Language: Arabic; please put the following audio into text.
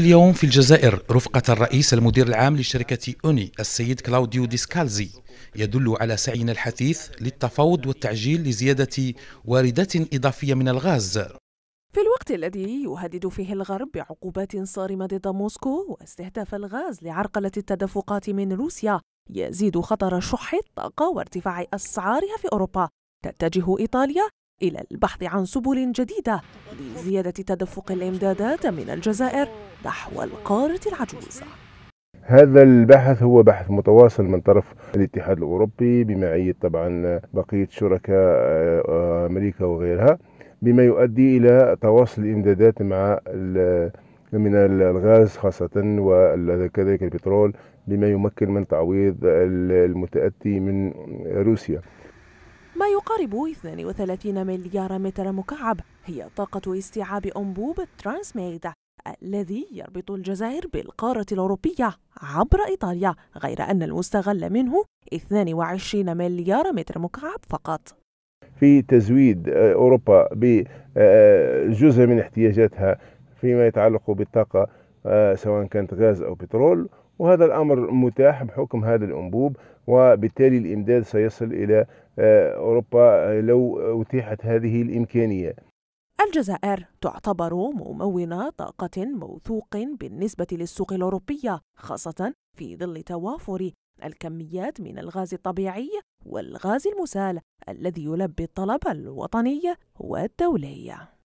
اليوم في الجزائر رفقة الرئيس المدير العام لشركة أوني السيد كلاوديو ديسكالزي يدل على سعينا الحثيث للتفاوض والتعجيل لزيادة واردات إضافية من الغاز في الوقت الذي يهدد فيه الغرب بعقوبات صارمة ضد موسكو واستهداف الغاز لعرقلة التدفقات من روسيا يزيد خطر شح الطاقة وارتفاع أسعارها في أوروبا تتجه إيطاليا إلى البحث عن سبل جديدة لزيادة تدفق الإمدادات من الجزائر نحو القارة العجوز هذا البحث هو بحث متواصل من طرف الاتحاد الأوروبي بمعية طبعا بقية شركاء آه، أمريكا وغيرها بما يؤدي إلى تواصل الإمدادات مع من الغاز خاصة وكذلك البترول بما يمكن من تعويض المتأتي من روسيا يقارب 32 مليار متر مكعب هي طاقة استيعاب أنبوب ترانسميد الذي يربط الجزائر بالقارة الأوروبية عبر إيطاليا غير أن المستغل منه 22 مليار متر مكعب فقط في تزويد آه، أوروبا بجزء من احتياجاتها فيما يتعلق بالطاقة آه، سواء كانت غاز أو بترول وهذا الأمر متاح بحكم هذا الأنبوب وبالتالي الإمداد سيصل إلى آه، أوروبا آه، لو أتيحت هذه الإمكانية الجزائر تعتبر ممون طاقة موثوق بالنسبة للسوق الأوروبية خاصة في ظل توافر الكميات من الغاز الطبيعي والغاز المسال الذي يلبي الطلب الوطني والدولي